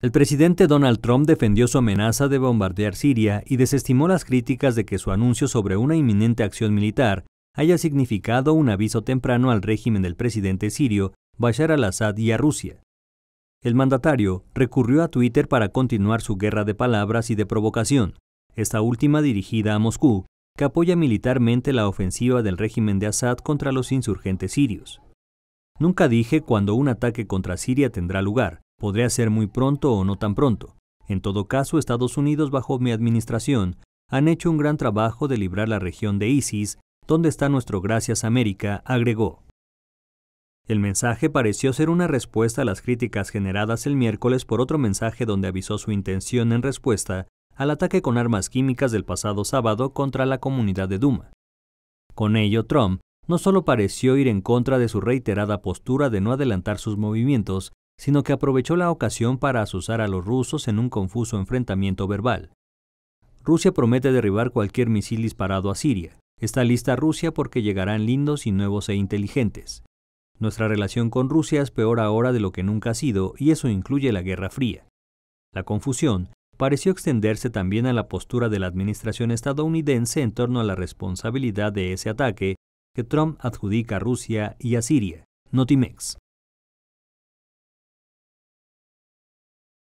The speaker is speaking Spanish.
El presidente Donald Trump defendió su amenaza de bombardear Siria y desestimó las críticas de que su anuncio sobre una inminente acción militar haya significado un aviso temprano al régimen del presidente sirio Bashar al-Assad y a Rusia. El mandatario recurrió a Twitter para continuar su guerra de palabras y de provocación, esta última dirigida a Moscú, que apoya militarmente la ofensiva del régimen de Assad contra los insurgentes sirios. Nunca dije cuándo un ataque contra Siria tendrá lugar, Podría ser muy pronto o no tan pronto. En todo caso, Estados Unidos bajo mi administración han hecho un gran trabajo de librar la región de ISIS, donde está nuestro Gracias América, agregó. El mensaje pareció ser una respuesta a las críticas generadas el miércoles por otro mensaje donde avisó su intención en respuesta al ataque con armas químicas del pasado sábado contra la comunidad de Duma. Con ello, Trump no solo pareció ir en contra de su reiterada postura de no adelantar sus movimientos, sino que aprovechó la ocasión para asusar a los rusos en un confuso enfrentamiento verbal. Rusia promete derribar cualquier misil disparado a Siria. Está lista Rusia porque llegarán lindos y nuevos e inteligentes. Nuestra relación con Rusia es peor ahora de lo que nunca ha sido y eso incluye la Guerra Fría. La confusión pareció extenderse también a la postura de la administración estadounidense en torno a la responsabilidad de ese ataque que Trump adjudica a Rusia y a Siria. Notimex.